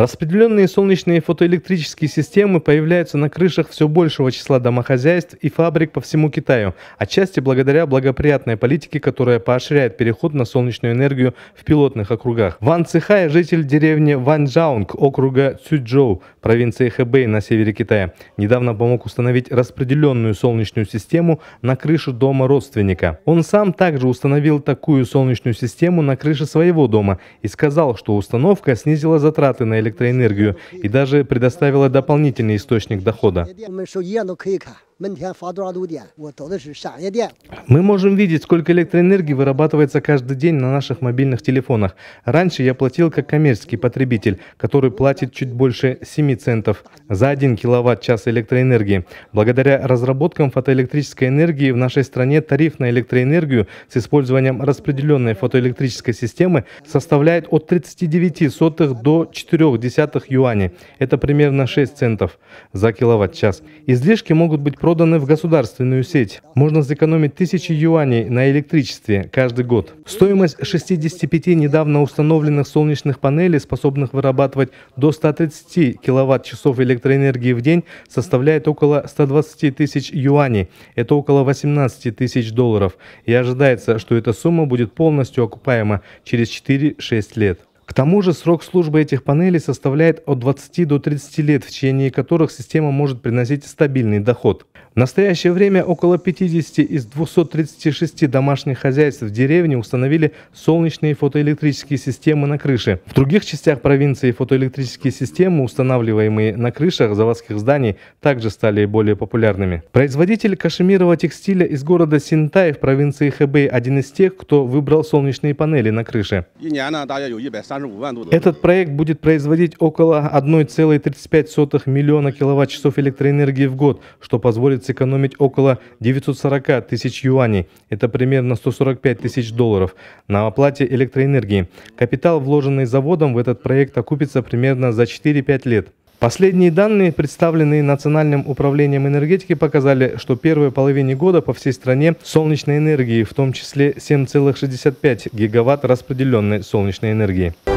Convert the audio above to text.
Распределенные солнечные фотоэлектрические системы появляются на крышах все большего числа домохозяйств и фабрик по всему Китаю, отчасти благодаря благоприятной политике, которая поощряет переход на солнечную энергию в пилотных округах. Ван Цихай – житель деревни Ванчжаунг округа Цюджоу, провинции Хэбэй на севере Китая. Недавно помог установить распределенную солнечную систему на крыше дома родственника. Он сам также установил такую солнечную систему на крыше своего дома и сказал, что установка снизила затраты на электроэнергию электроэнергию и даже предоставила дополнительный источник дохода. Мы можем видеть, сколько электроэнергии вырабатывается каждый день на наших мобильных телефонах. Раньше я платил как коммерческий потребитель, который платит чуть больше 7 центов за 1 киловатт-час электроэнергии. Благодаря разработкам фотоэлектрической энергии в нашей стране тариф на электроэнергию с использованием распределенной фотоэлектрической системы составляет от 39 сотых до 4 десятых юаней. Это примерно 6 центов за киловатт-час. Излишки могут быть просто проданы в государственную сеть. Можно сэкономить тысячи юаней на электричестве каждый год. Стоимость 65 недавно установленных солнечных панелей, способных вырабатывать до 130 киловатт-часов электроэнергии в день, составляет около 120 тысяч юаней. Это около 18 тысяч долларов. И ожидается, что эта сумма будет полностью окупаема через 4-6 лет. К тому же срок службы этих панелей составляет от 20 до 30 лет, в течение которых система может приносить стабильный доход. В настоящее время около 50 из 236 домашних хозяйств в деревне установили солнечные фотоэлектрические системы на крыше. В других частях провинции фотоэлектрические системы, устанавливаемые на крышах заводских зданий, также стали более популярными. Производитель кашемирового текстиля из города Синтай в провинции Хэбэй один из тех, кто выбрал солнечные панели на крыше. Этот проект будет производить около 1,35 миллиона киловатт-часов электроэнергии в год, что позволит позволит сэкономить около 940 тысяч юаней, это примерно 145 тысяч долларов, на оплате электроэнергии. Капитал, вложенный заводом в этот проект, окупится примерно за 4-5 лет. Последние данные, представленные Национальным управлением энергетики, показали, что первые первой половине года по всей стране солнечной энергии, в том числе 7,65 гигаватт распределенной солнечной энергии.